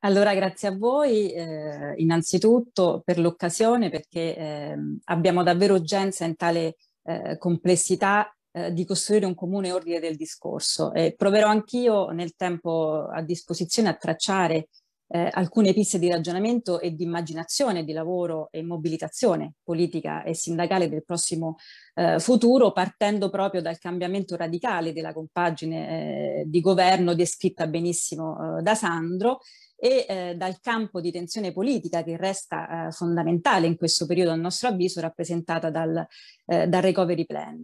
Allora, grazie a voi eh, innanzitutto per l'occasione perché eh, abbiamo davvero urgenza in tale eh, complessità eh, di costruire un comune ordine del discorso. E proverò anch'io nel tempo a disposizione a tracciare eh, alcune piste di ragionamento e di immaginazione di lavoro e mobilitazione politica e sindacale del prossimo eh, futuro, partendo proprio dal cambiamento radicale della compagine di governo descritta benissimo da Sandro e eh, dal campo di tensione politica che resta eh, fondamentale in questo periodo a nostro avviso rappresentata dal, eh, dal recovery plan.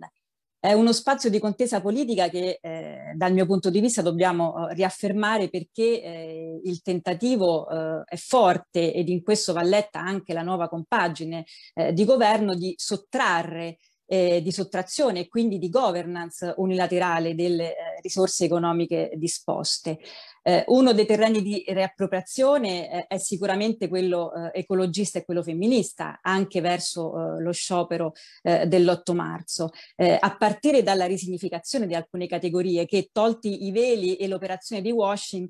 È uno spazio di contesa politica che eh, dal mio punto di vista dobbiamo eh, riaffermare perché eh, il tentativo eh, è forte ed in questo va letta anche la nuova compagine eh, di governo di sottrarre, di sottrazione e quindi di governance unilaterale delle risorse economiche disposte. Eh, uno dei terreni di riappropriazione eh, è sicuramente quello eh, ecologista e quello femminista, anche verso eh, lo sciopero eh, dell'8 marzo, eh, a partire dalla risignificazione di alcune categorie che, tolti i veli e l'operazione di washing,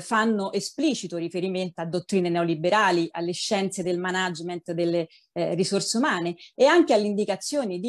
fanno esplicito riferimento a dottrine neoliberali, alle scienze del management delle risorse umane e anche all'indicazione indicazioni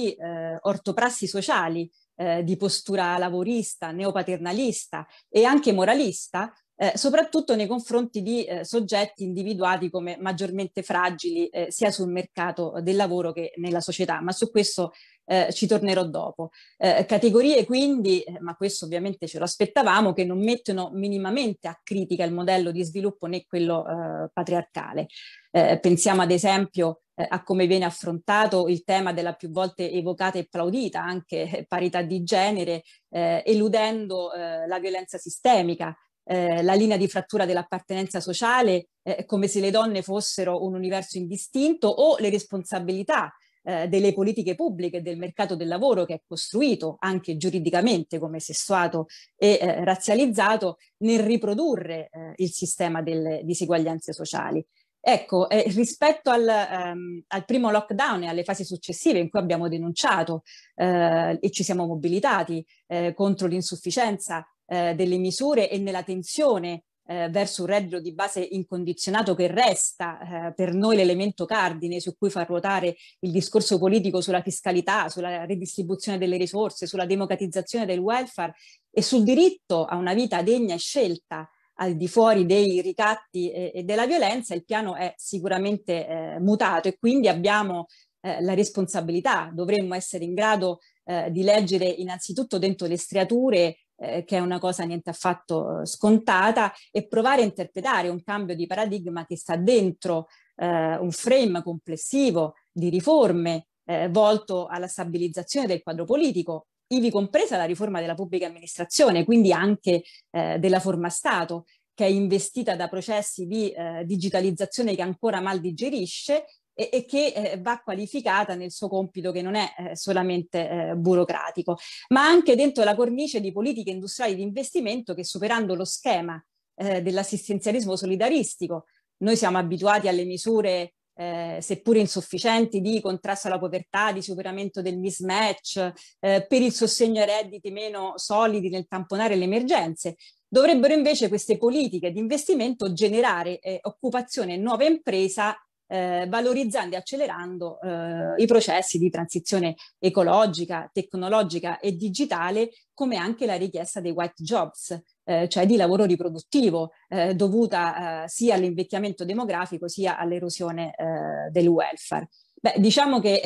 di ortoprassi sociali eh, di postura lavorista, neopaternalista e anche moralista, eh, soprattutto nei confronti di eh, soggetti individuati come maggiormente fragili eh, sia sul mercato del lavoro che nella società, ma su questo eh, ci tornerò dopo. Eh, categorie quindi, eh, ma questo ovviamente ce lo aspettavamo, che non mettono minimamente a critica il modello di sviluppo né quello eh, patriarcale. Eh, pensiamo ad esempio eh, a come viene affrontato il tema della più volte evocata e plaudita anche eh, parità di genere, eh, eludendo eh, la violenza sistemica, eh, la linea di frattura dell'appartenenza sociale, eh, come se le donne fossero un universo indistinto, o le responsabilità eh, delle politiche pubbliche e del mercato del lavoro che è costruito anche giuridicamente come sessuato e eh, razzializzato nel riprodurre eh, il sistema delle diseguaglianze sociali. Ecco, eh, rispetto al, ehm, al, primo lockdown e alle fasi successive in cui abbiamo denunciato eh, e ci siamo mobilitati eh, contro l'insufficienza eh, delle misure e nella tensione eh, verso un reddito di base incondizionato che resta eh, per noi l'elemento cardine su cui far ruotare il discorso politico sulla fiscalità, sulla ridistribuzione delle risorse, sulla democratizzazione del welfare e sul diritto a una vita degna e scelta al di fuori dei ricatti e, e della violenza, il piano è sicuramente eh, mutato e quindi abbiamo eh, la responsabilità, dovremmo essere in grado eh, di leggere innanzitutto dentro le striature eh, che è una cosa niente affatto eh, scontata, e provare a interpretare un cambio di paradigma che sta dentro eh, un frame complessivo di riforme eh, volto alla stabilizzazione del quadro politico, ivi compresa la riforma della pubblica amministrazione, quindi anche eh, della forma Stato, che è investita da processi di eh, digitalizzazione che ancora mal digerisce e, e che eh, va qualificata nel suo compito che non è eh, solamente eh, burocratico, ma anche dentro la cornice di politiche industriali di investimento che superando lo schema eh, dell'assistenzialismo solidaristico, noi siamo abituati alle misure eh, seppur insufficienti, di contrasto alla povertà, di superamento del mismatch, eh, per il sostegno ai redditi meno solidi nel tamponare le emergenze. Dovrebbero invece queste politiche di investimento generare eh, occupazione e nuova impresa eh, valorizzando e accelerando eh, i processi di transizione ecologica, tecnologica e digitale, come anche la richiesta dei white jobs, eh, cioè di lavoro riproduttivo, eh, dovuta eh, sia all'invecchiamento demografico sia all'erosione eh, del welfare. Beh, diciamo che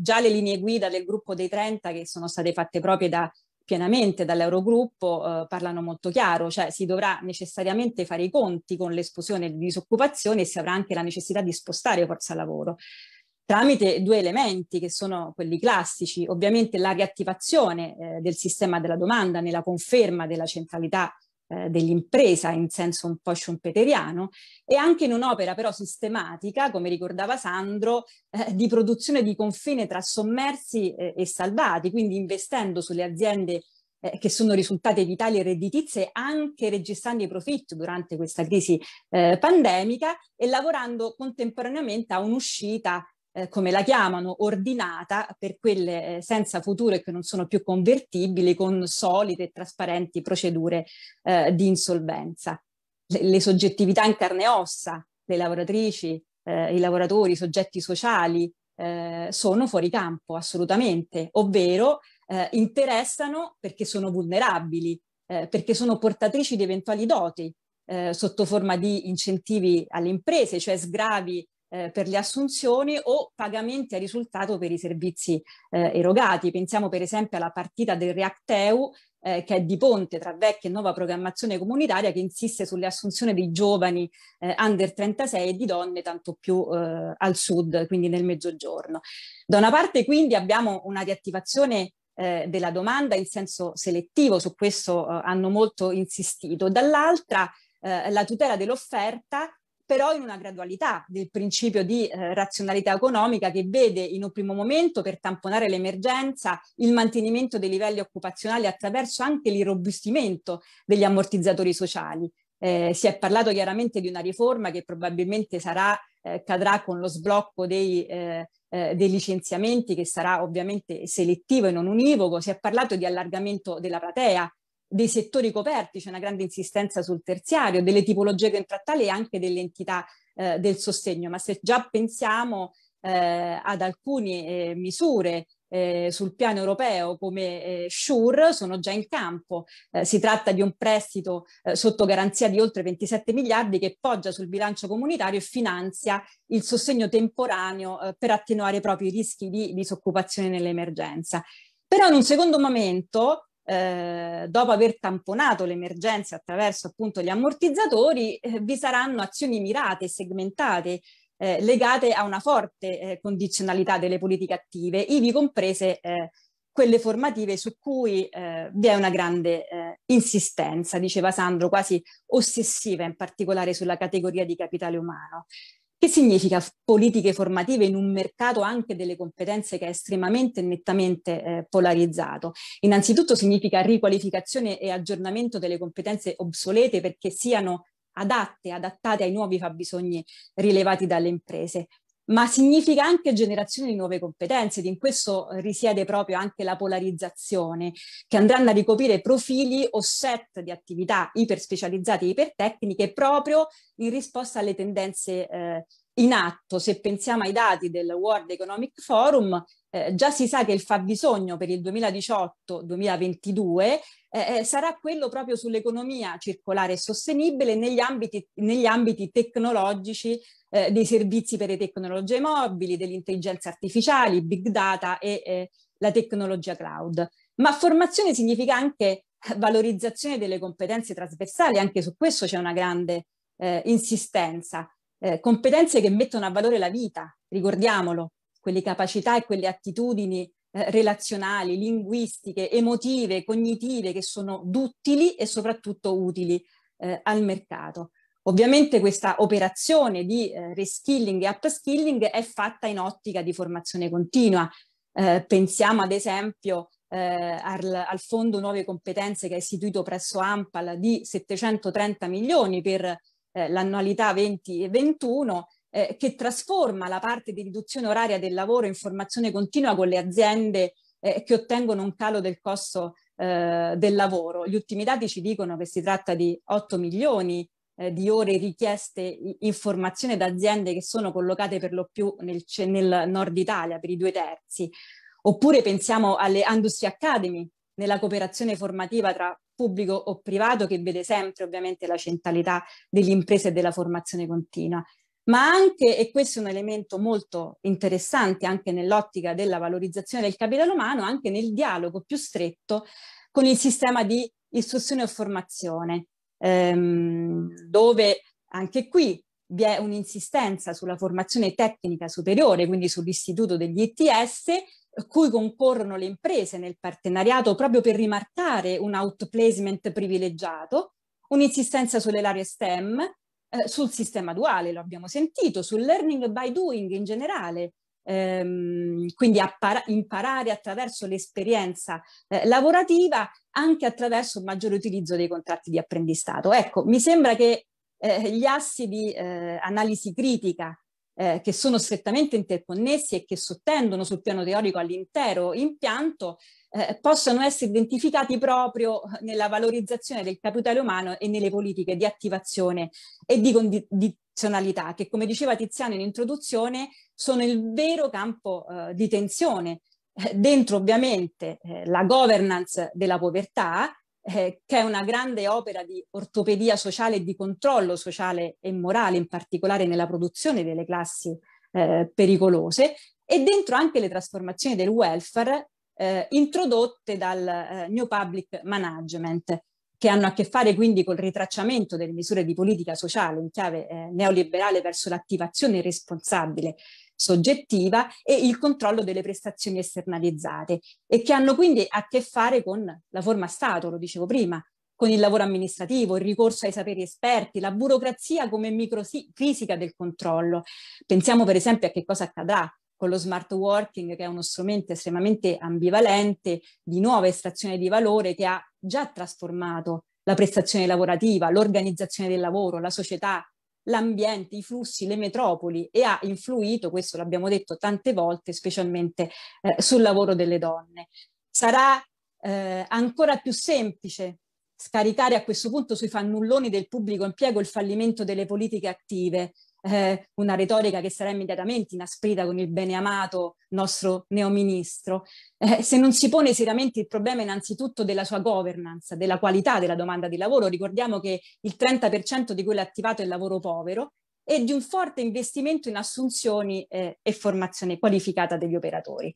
già le linee guida del gruppo dei 30 che sono state fatte proprie da pienamente dall'Eurogruppo eh, parlano molto chiaro, cioè si dovrà necessariamente fare i conti con l'esplosione di disoccupazione e si avrà anche la necessità di spostare forza lavoro tramite due elementi che sono quelli classici, ovviamente la riattivazione eh, del sistema della domanda nella conferma della centralità eh, dell'impresa in senso un po' schumpeteriano e anche in un'opera però sistematica, come ricordava Sandro, eh, di produzione di confine tra sommersi eh, e salvati, quindi investendo sulle aziende eh, che sono risultate vitali e redditizie, anche registrando i profitti durante questa crisi eh, pandemica e lavorando contemporaneamente a un'uscita eh, come la chiamano, ordinata per quelle eh, senza futuro e che non sono più convertibili con solide e trasparenti procedure eh, di insolvenza. Le, le, soggettività in carne e ossa, le lavoratrici, eh, i lavoratori, i soggetti sociali, eh, sono fuori campo assolutamente, ovvero interessano perché sono vulnerabili, perché sono portatrici di eventuali doti, sotto forma di incentivi alle imprese, cioè sgravi eh, per le assunzioni o pagamenti a risultato per i servizi eh, erogati. Pensiamo per esempio alla partita del REACT-EU eh, che è di ponte tra vecchia e nuova programmazione comunitaria che insiste sulle assunzioni dei giovani eh, under 36 e di donne tanto più eh, al sud, quindi nel mezzogiorno. Da una parte quindi abbiamo una riattivazione eh, della domanda in senso selettivo, su questo eh, hanno molto insistito, dall'altra eh, la tutela dell'offerta però in una gradualità del principio di eh, razionalità economica che vede in un primo momento per tamponare l'emergenza il mantenimento dei livelli occupazionali attraverso anche l'irrobustimento degli ammortizzatori sociali. Eh, si è parlato chiaramente di una riforma che probabilmente sarà, eh, cadrà con lo sblocco dei, eh, eh dei licenziamenti che sarà ovviamente selettivo e non univoco, si è parlato di allargamento della platea dei settori coperti, c'è una grande insistenza sul terziario, delle tipologie contrattali e anche delle entità eh, del sostegno, ma se già pensiamo eh, ad alcune eh, misure eh, sul piano europeo come eh, SURE sono già in campo. Eh, si tratta di un prestito eh, sotto garanzia di oltre 27 miliardi che poggia sul bilancio comunitario e finanzia il sostegno temporaneo eh, per attenuare proprio i rischi di disoccupazione nell'emergenza. Però in un secondo momento eh, dopo aver tamponato l'emergenza attraverso appunto gli ammortizzatori, eh, vi saranno azioni mirate, segmentate, eh, legate a una forte eh, condizionalità delle politiche attive, ivi comprese eh, quelle formative su cui eh, vi è una grande insistenza, diceva Sandro, quasi ossessiva in particolare sulla categoria di capitale umano. Che significa politiche formative in un mercato anche delle competenze che è estremamente e nettamente eh, polarizzato? Innanzitutto significa riqualificazione e aggiornamento delle competenze obsolete perché siano adatte, adattate ai nuovi fabbisogni rilevati dalle imprese ma significa anche generazione di nuove competenze ed in questo risiede proprio anche la polarizzazione che andranno a ricoprire profili o set di attività iperspecializzate e ipertecniche proprio in risposta alle tendenze eh, in atto, se pensiamo ai dati del World Economic Forum, eh, già si sa che il fabbisogno per il 2018-2022 eh, eh, sarà quello proprio sull'economia circolare e sostenibile negli ambiti, negli ambiti tecnologici eh, dei servizi per le tecnologie mobili, dell'intelligenza artificiale, big data e eh, la tecnologia cloud. Ma formazione significa anche valorizzazione delle competenze trasversali, anche su questo c'è una grande eh, insistenza eh, competenze che mettono a valore la vita, ricordiamolo, quelle capacità e quelle attitudini eh, relazionali, linguistiche, emotive, cognitive che sono duttili e soprattutto utili eh, al mercato. Ovviamente questa operazione di eh, reskilling e upskilling è fatta in ottica di formazione continua. Eh, pensiamo ad esempio eh, al, al, Fondo Nuove Competenze che è istituito presso AMPAL di 730 milioni per eh, l'annualità 2021 e eh, che trasforma la parte di riduzione oraria del lavoro in formazione continua con le aziende eh, che ottengono un calo del costo eh, del lavoro. Gli ultimi dati ci dicono che si tratta di 8 milioni eh, di ore richieste in formazione da aziende che sono collocate per lo più nel, nel nord Italia per i due terzi. Oppure pensiamo alle Industry Academy nella cooperazione formativa tra pubblico o privato che vede sempre ovviamente la centralità dell'impresa e della formazione continua, ma anche, e questo è un elemento molto interessante anche nell'ottica della valorizzazione del capitale umano, anche nel dialogo più stretto con il sistema di istruzione o formazione, ehm, dove anche qui vi è un'insistenza sulla formazione tecnica superiore, quindi sull'istituto degli ITS, cui concorrono le imprese nel partenariato proprio per rimarcare un outplacement privilegiato, un'insistenza sulle aree STEM, eh, sul sistema duale, lo abbiamo sentito, sul learning by doing in generale, ehm, quindi imparare attraverso l'esperienza eh, lavorativa anche attraverso un maggiore utilizzo dei contratti di apprendistato. Ecco, mi sembra che eh, gli assi di eh, analisi critica eh, che sono strettamente interconnessi e che sottendono sul piano teorico all'intero impianto, eh, possono essere identificati proprio nella valorizzazione del capitale umano e nelle politiche di attivazione e di condizionalità, che come diceva Tiziano in introduzione sono il vero campo eh, di tensione, eh, dentro ovviamente eh, la governance della povertà, eh, che è una grande opera di ortopedia sociale e di controllo sociale e morale, in particolare nella produzione delle classi eh, pericolose, e dentro anche le trasformazioni del welfare eh, introdotte dal eh, New Public Management, che hanno a che fare quindi col ritracciamento delle misure di politica sociale in chiave eh, neoliberale verso l'attivazione responsabile soggettiva e il controllo delle prestazioni esternalizzate e che hanno quindi a che fare con la forma Stato, lo dicevo prima, con il lavoro amministrativo, il ricorso ai saperi esperti, la burocrazia come microfisica del controllo. Pensiamo per esempio a che cosa accadrà con lo smart working, che è uno strumento estremamente ambivalente di nuova estrazione di valore che ha già trasformato la prestazione lavorativa, l'organizzazione del lavoro, la società, l'ambiente, i flussi, le metropoli e ha influito, questo l'abbiamo detto tante volte, specialmente eh, sul lavoro delle donne. Sarà eh, ancora più semplice scaricare a questo punto sui fannulloni del pubblico impiego il fallimento delle politiche attive, eh, una retorica che sarà immediatamente inasprita con il bene amato nostro neoministro, eh, se non si pone seriamente il problema innanzitutto della sua governance, della qualità della domanda di lavoro, ricordiamo che il 30% di quello attivato è il lavoro povero, e di un forte investimento in assunzioni eh, e formazione qualificata degli operatori.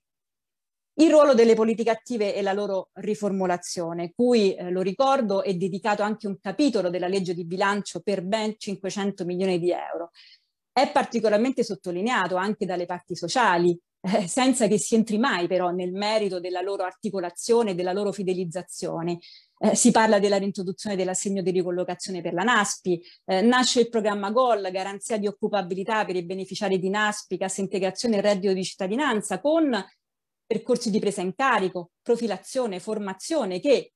Il ruolo delle politiche attive e la loro riformulazione, cui, eh, lo ricordo, è dedicato anche un capitolo della legge di bilancio per ben 500 milioni di euro. È particolarmente sottolineato anche dalle parti sociali, eh, senza che si entri mai però nel merito della loro articolazione e della loro fidelizzazione. Eh, si parla della reintroduzione dell'assegno di ricollocazione per la NASPI, eh, nasce il programma GOL, garanzia di occupabilità per i beneficiari di NASPI, cassa integrazione e reddito di cittadinanza, con percorsi di presa in carico, profilazione, formazione, che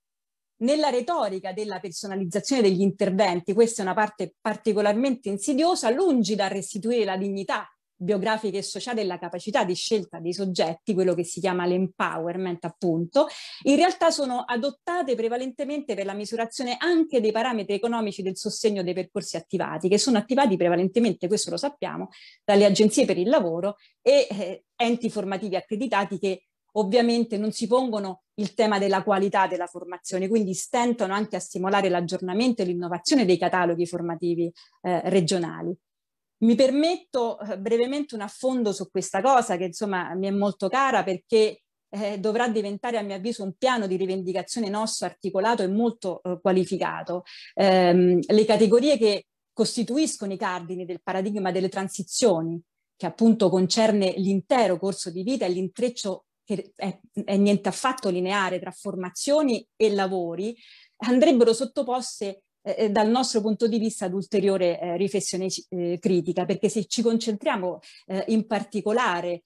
nella retorica della personalizzazione degli interventi, questa è una parte particolarmente insidiosa, lungi dal restituire la dignità biografica e sociale e la capacità di scelta dei soggetti, quello che si chiama l'empowerment appunto, in realtà sono adottate prevalentemente per la misurazione anche dei parametri economici del sostegno dei percorsi attivati, che sono attivati prevalentemente, questo lo sappiamo, dalle agenzie per il lavoro e eh, enti formativi accreditati che ovviamente non si pongono il tema della qualità della formazione, quindi stentano anche a stimolare l'aggiornamento e l'innovazione dei cataloghi formativi eh, regionali. Mi permetto eh, brevemente un affondo su questa cosa che insomma mi è molto cara perché eh, dovrà diventare a mio avviso un piano di rivendicazione nostro articolato e molto eh, qualificato. Ehm, le categorie che costituiscono i cardini del paradigma delle transizioni che appunto concerne l'intero corso di vita e l'intreccio che è, è niente affatto lineare tra formazioni e lavori, andrebbero sottoposte eh, eh, dal nostro punto di vista ad ulteriore eh, riflessione eh, critica, perché se ci concentriamo eh, in particolare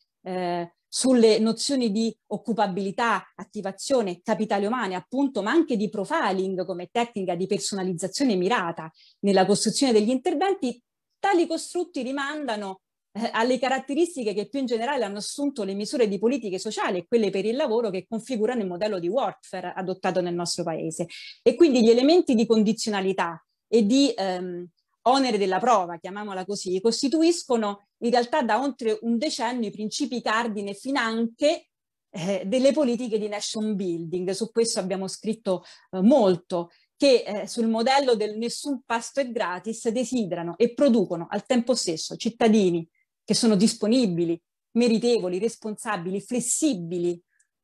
sulle nozioni di occupabilità, attivazione, capitale umano appunto, ma anche di profiling come tecnica di personalizzazione mirata nella costruzione degli interventi, tali costrutti rimandano eh, alle caratteristiche che più in generale hanno assunto le misure di politiche sociali e quelle per il lavoro che configurano il modello di warfare adottato nel nostro paese. E quindi gli elementi di condizionalità e di ehm, onere della prova, chiamiamola così, costituiscono in realtà da oltre un decennio i principi cardine finanche eh, delle politiche di nation building. Su questo abbiamo scritto eh, molto che eh, sul modello del nessun pasto è gratis desiderano e producono al tempo stesso cittadini che sono disponibili, meritevoli, responsabili, flessibili,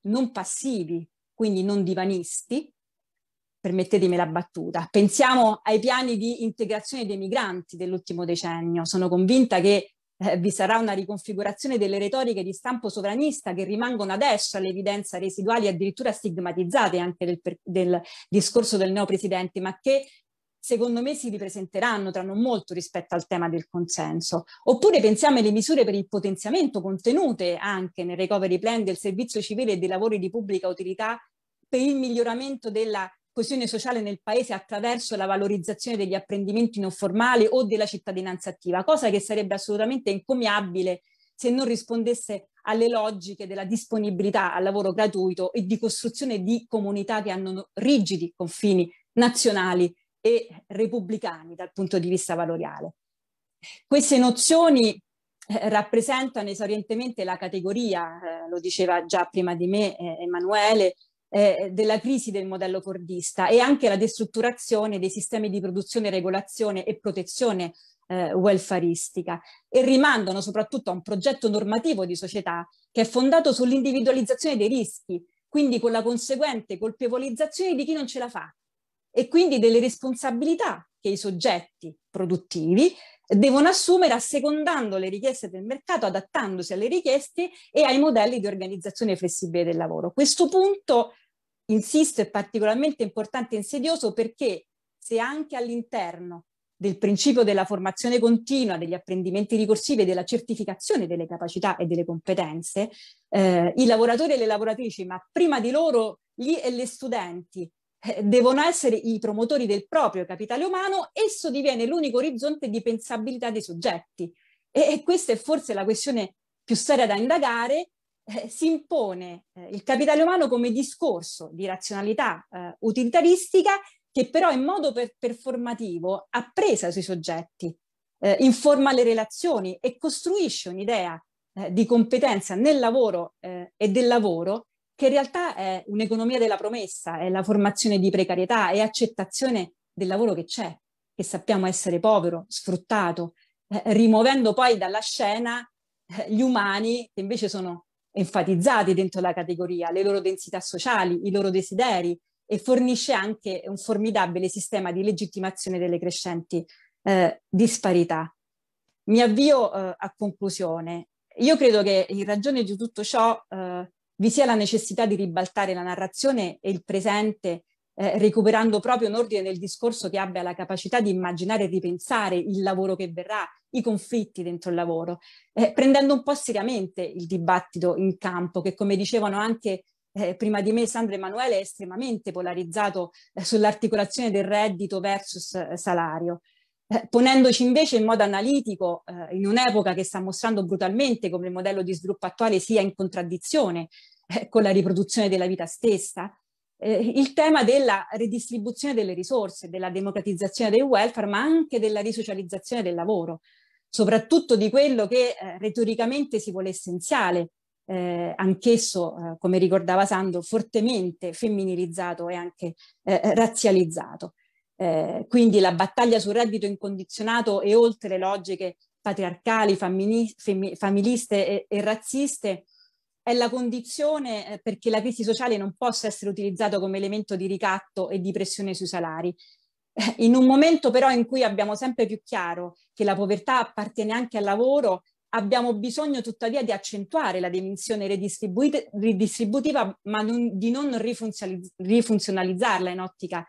non passivi, quindi non divanisti, permettetemi la battuta. Pensiamo ai piani di integrazione dei migranti dell'ultimo decennio. Sono convinta che eh, vi sarà una riconfigurazione delle retoriche di stampo sovranista che rimangono adesso all'evidenza residuali addirittura stigmatizzate anche del, del discorso del neopresidente, ma che secondo me si ripresenteranno tra non molto rispetto al tema del consenso. Oppure pensiamo alle misure per il potenziamento contenute anche nel recovery plan del servizio civile e dei lavori di pubblica utilità per il miglioramento della coesione sociale nel paese attraverso la valorizzazione degli apprendimenti non formali o della cittadinanza attiva, cosa che sarebbe assolutamente encomiabile se non rispondesse alle logiche della disponibilità al lavoro gratuito e di costruzione di comunità che hanno rigidi confini nazionali e repubblicani dal punto di vista valoriale. Queste nozioni eh, rappresentano esaurientemente la categoria, eh, lo diceva già prima di me eh, Emanuele, eh, della crisi del modello cordista e anche la destrutturazione dei sistemi di produzione, regolazione e protezione eh, welfaristica e rimandano soprattutto a un progetto normativo di società che è fondato sull'individualizzazione dei rischi, quindi con la conseguente colpevolizzazione di chi non ce la fa, e quindi delle responsabilità che i soggetti produttivi devono assumere assecondando le richieste del mercato, adattandosi alle richieste e ai modelli di organizzazione flessibile del lavoro. Questo punto, insisto, è particolarmente importante e insidioso perché se anche all'interno del principio della formazione continua, degli apprendimenti ricorsivi e della certificazione delle capacità e delle competenze, eh, i lavoratori e le lavoratrici, ma prima di loro gli e le studenti eh, devono essere i promotori del proprio capitale umano, esso diviene l'unico orizzonte di pensabilità dei soggetti. E, e questa è forse la questione più seria da indagare. Eh, si impone eh, il capitale umano come discorso di razionalità eh, utilitaristica che però in modo per performativo appresa sui soggetti, eh, informa le relazioni e costruisce un'idea eh, di competenza nel lavoro e del lavoro che in realtà è un'economia della promessa, è la formazione di precarietà, e accettazione del lavoro che c'è, che sappiamo essere povero, sfruttato, eh, rimuovendo poi dalla scena eh, gli umani che invece sono enfatizzati dentro la categoria, le loro densità sociali, i loro desideri e fornisce anche un formidabile sistema di legittimazione delle crescenti eh, disparità. Mi avvio eh, a conclusione. Io credo che in ragione di tutto ciò eh, vi sia la necessità di ribaltare la narrazione e il presente eh, recuperando proprio un ordine del discorso che abbia la capacità di immaginare e ripensare il lavoro che verrà, i conflitti dentro il lavoro, eh, prendendo un po' seriamente il dibattito in campo che come dicevano anche eh, prima di me Sandra Emanuele è estremamente polarizzato eh, sull'articolazione del reddito versus eh, salario. Eh, ponendoci invece in modo analitico eh, in un'epoca che sta mostrando brutalmente come il modello di sviluppo attuale sia in contraddizione eh, con la riproduzione della vita stessa, eh, il tema della redistribuzione delle risorse, della democratizzazione del welfare, ma anche della risocializzazione del lavoro, soprattutto di quello che eh, retoricamente si vuole essenziale, anch'esso, come ricordava Sandro, fortemente femminilizzato e anche razzializzato. Eh, quindi la battaglia sul reddito incondizionato e oltre le logiche patriarcali, famili, fem, familiste e, e, razziste è la condizione eh, perché la crisi sociale non possa essere utilizzata come elemento di ricatto e di pressione sui salari. Eh, in un momento però in cui abbiamo sempre più chiaro che la povertà appartiene anche al lavoro, abbiamo bisogno tuttavia di accentuare la dimensione ridistributiva, ma non, di non rifunzionalizzarla in ottica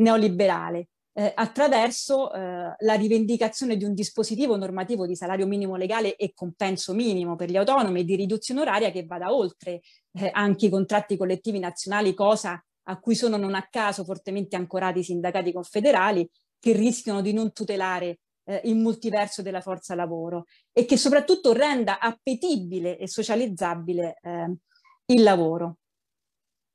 neoliberale eh, attraverso eh, la rivendicazione di un dispositivo normativo di salario minimo legale e compenso minimo per gli autonomi e di riduzione oraria che vada oltre eh, anche i contratti collettivi nazionali, cosa a cui sono non a caso fortemente ancorati i sindacati confederali che rischiano di non tutelare eh, il multiverso della forza lavoro e che soprattutto renda appetibile e socializzabile eh, il lavoro.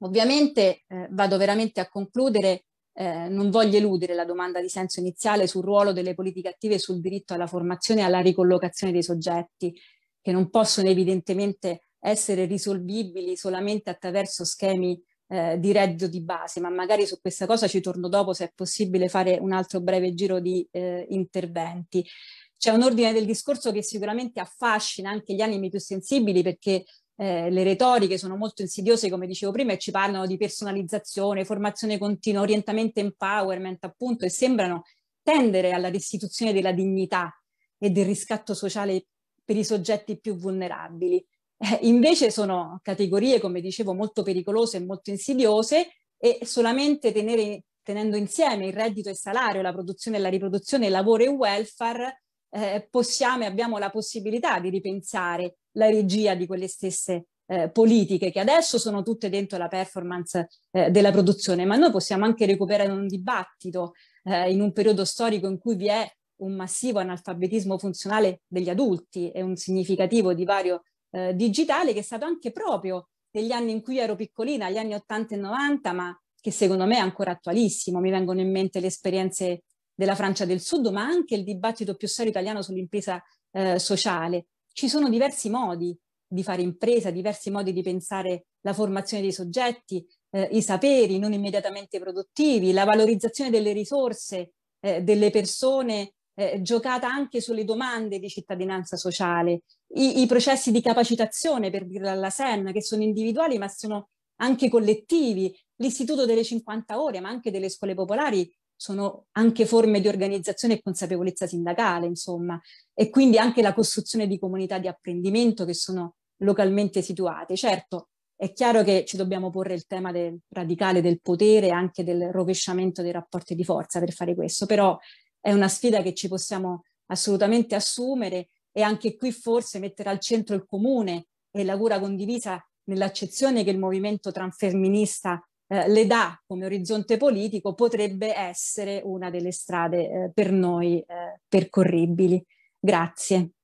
Ovviamente eh, vado veramente a concludere eh, non voglio eludere la domanda di senso iniziale sul ruolo delle politiche attive e sul diritto alla formazione e alla ricollocazione dei soggetti, che non possono evidentemente essere risolvibili solamente attraverso schemi eh, di reddito di base, ma magari su questa cosa ci torno dopo se è possibile fare un altro breve giro di eh, interventi. C'è un ordine del discorso che sicuramente affascina anche gli animi più sensibili perché eh, le retoriche sono molto insidiose, come dicevo prima, e ci parlano di personalizzazione, formazione continua, orientamento empowerment, appunto, e sembrano tendere alla restituzione della dignità e del riscatto sociale per i soggetti più vulnerabili. Eh, invece sono categorie, come dicevo, molto pericolose e molto insidiose e solamente tenere, tenendo insieme il reddito e il salario, la produzione e la riproduzione, lavoro e welfare, eh, possiamo e abbiamo la possibilità di ripensare la regia di quelle stesse eh, politiche che adesso sono tutte dentro la performance eh, della produzione, ma noi possiamo anche recuperare un dibattito eh, in un periodo storico in cui vi è un massivo analfabetismo funzionale degli adulti e un significativo divario eh, digitale che è stato anche proprio negli anni in cui ero piccolina, gli anni 80 e 90, ma che secondo me è ancora attualissimo. Mi vengono in mente le esperienze della Francia del Sud, ma anche il dibattito più serio italiano sull'impresa eh, sociale ci sono diversi modi di fare impresa, diversi modi di pensare la formazione dei soggetti, eh, i saperi non immediatamente produttivi, la valorizzazione delle risorse, eh, delle persone, eh, giocata anche sulle domande di cittadinanza sociale, I, i processi di capacitazione, per dirla alla SEN, che sono individuali ma sono anche collettivi, l'istituto delle 50 ore, ma anche delle scuole popolari sono anche forme di organizzazione e consapevolezza sindacale, insomma, e quindi anche la costruzione di comunità di apprendimento che sono localmente situate. Certo, è chiaro che ci dobbiamo porre il tema del radicale del potere e anche del rovesciamento dei rapporti di forza per fare questo, però è una sfida che ci possiamo assolutamente assumere e anche qui forse mettere al centro il comune e la cura condivisa nell'accezione che il movimento transfemminista eh, dà come orizzonte politico potrebbe essere una delle strade eh, per noi eh, percorribili. Grazie.